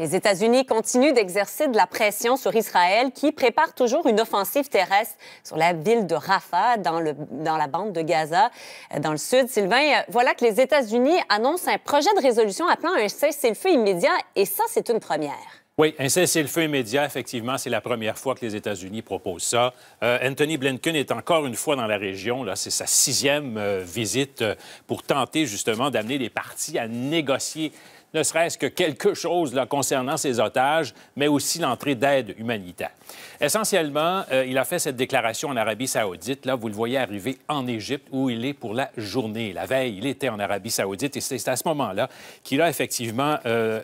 Les États-Unis continuent d'exercer de la pression sur Israël qui prépare toujours une offensive terrestre sur la ville de Rafah dans, la bande de Gaza, euh, dans le sud. Sylvain, euh, voilà que les États-Unis annoncent un projet de résolution appelant un cessez-le-feu immédiat et ça, c'est une première. Oui, un cessez-le-feu immédiat, effectivement, c'est la première fois que les États-Unis proposent ça. Euh, Anthony Blinken est encore une fois dans la région. Là, c'est sa sixième visite pour tenter justement d'amener les partis à négocier ne serait-ce que quelque chose concernant ces otages, mais aussi l'entrée d'aide humanitaire. Essentiellement, euh, il a fait cette déclaration en Arabie saoudite. Là, vous le voyez arriver en Égypte, où il est pour la journée. La veille, il était en Arabie saoudite, et c'est à ce moment-là qu'il a effectivement euh,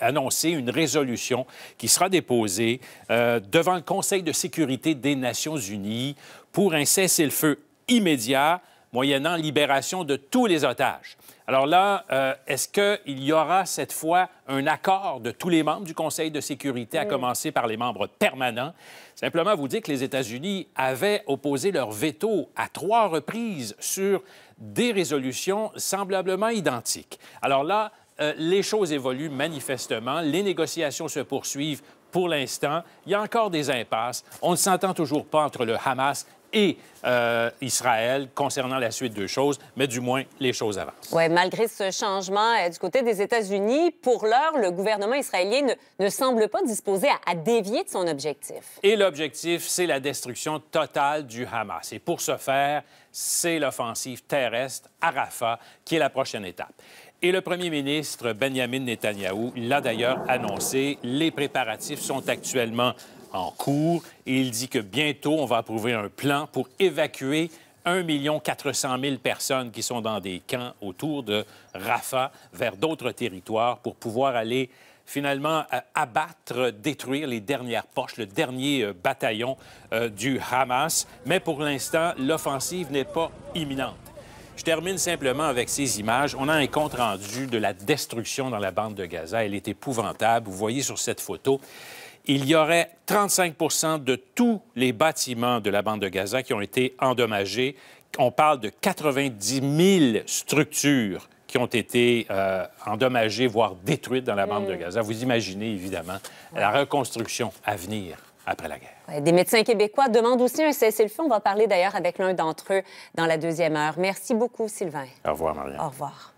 annoncé une résolution qui sera déposée euh, devant le Conseil de sécurité des Nations unies pour un cessez-le-feu immédiat moyennant libération de tous les otages. Alors là, euh, est-ce qu'il y aura cette fois un accord de tous les membres du Conseil de sécurité, à commencer par les membres permanents? Simplement vous dites que les États-Unis avaient opposé leur veto à trois reprises sur des résolutions semblablement identiques. Alors là, euh, les choses évoluent manifestement, les négociations se poursuivent pour l'instant, il y a encore des impasses. On ne s'entend toujours pas entre le Hamas et euh, Israël concernant la suite de choses, mais du moins, les choses avancent. Oui, malgré ce changement euh, du côté des États-Unis, pour l'heure, le gouvernement israélien ne, semble pas disposé à, dévier de son objectif. Et l'objectif, c'est la destruction totale du Hamas. Et pour ce faire, c'est l'offensive terrestre à Rafah qui est la prochaine étape. Et le premier ministre Benjamin Netanyahou l'a d'ailleurs annoncé. Les préparatifs sont actuellement en cours et il dit que bientôt, on va approuver un plan pour évacuer 1 400 de personnes qui sont dans des camps autour de Rafah vers d'autres territoires pour pouvoir aller finalement euh, abattre, détruire les dernières poches, le dernier euh, bataillon euh, du Hamas. Mais pour l'instant, l'offensive n'est pas imminente. Je termine simplement avec ces images. On a un compte rendu de la destruction dans la bande de Gaza. Elle est épouvantable. Vous voyez sur cette photo il y aurait 35 de tous les bâtiments de la bande de Gaza qui ont été endommagés. On parle de 90 000 structures qui ont été euh, endommagées, voire détruites dans la bande de euh. Gaza. Vous imaginez évidemment la reconstruction à venir après la guerre. des médecins québécois demandent aussi un cessez-le-feu. On va parler d'ailleurs avec l'un d'entre eux dans la deuxième heure. Merci beaucoup, Sylvain. Au revoir, Marianne. Au revoir.